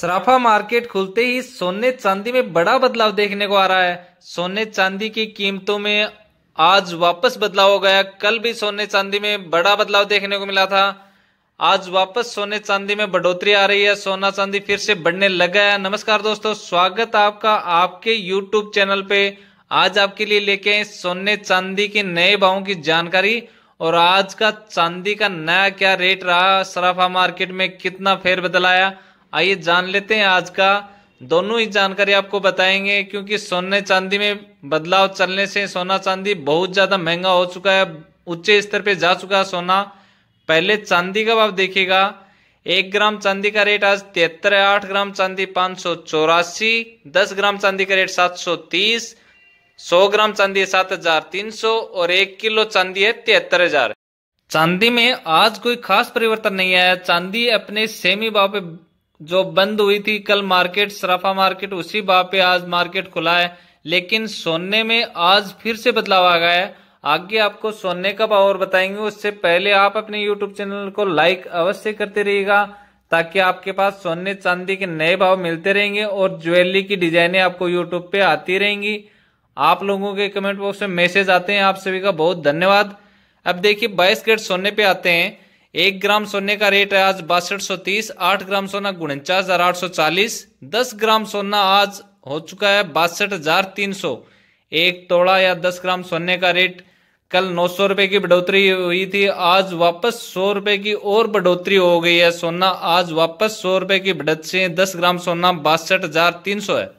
सराफा market खुलते ही सोने चांदी में बड़ा बदलाव देखने को आ रहा है सोने चांदी की कीमतों में आज वापस बदलाव हो गया कल भी सोने चांदी में बड़ा बदलाव देखने को मिला था आज वापस सोने चांदी में बढ़ोतरी आ रही है सोना चांदी फिर से बढ़ने लगा है नमस्कार दोस्तों स्वागत आपका आपके यूट्यूब चैनल पे आज आपके लिए लेके आए सोने चांदी के नए भावों की जानकारी और आज का चांदी का नया क्या रेट रहा सराफा मार्केट में कितना फेर बदलाया आइए जान लेते हैं आज का दोनों ही जानकारी आपको बताएंगे क्योंकि सोने चांदी में बदलाव चलने से सोना चांदी बहुत ज़्यादा महंगा हो चुका है उच्च स्तर पे जा चुका है सोना पहले चांदी का भाव देखिएगा एक ग्राम चांदी का रेट आज तिहत्तर आठ ग्राम चांदी पांच सौ चौरासी दस ग्राम चांदी का रेट सात सौ तीस सौ ग्राम चांदी है सात हजार तीन सौ और एक किलो चांदी है तिहत्तर हजार चांदी में आज कोई खास परिवर्तन नहीं आया चांदी अपने सेमी भाव पे जो बंद हुई थी कल मार्केट सराफा मार्केट उसी भाव पे आज मार्केट खुला है लेकिन सोने में आज फिर से बदलाव आ गया है आगे आपको सोने का और बताएंगे उससे पहले आप अपने यूट्यूब चैनल को लाइक अवश्य करते रहिएगा ताकि आपके पास सोने चांदी के नए भाव मिलते रहेंगे और ज्वेलरी की डिजाइने आपको यूट्यूब पे आती रहेंगी आप लोगों के कमेंट बॉक्स में मैसेज आते हैं आप सभी का बहुत धन्यवाद अब देखिए बाईस कैरेट सोने पे आते हैं एक ग्राम सोने का रेट है आज बासठ सौ तीस आठ ग्राम सोना उनचास हजार आठ सौ चालीस दस ग्राम सोना आज हो चुका है बासठ हजार तीन सौ एक तोड़ा या दस ग्राम सोने का रेट कल नौ सौ रुपए की बढ़ोतरी हुई थी आज वापस सौ रुपए की और बढ़ोतरी हो गई है सोना आज वापस सौ रुपए की बढ़त से दस ग्राम सोना बासठ हजार तीन सौ है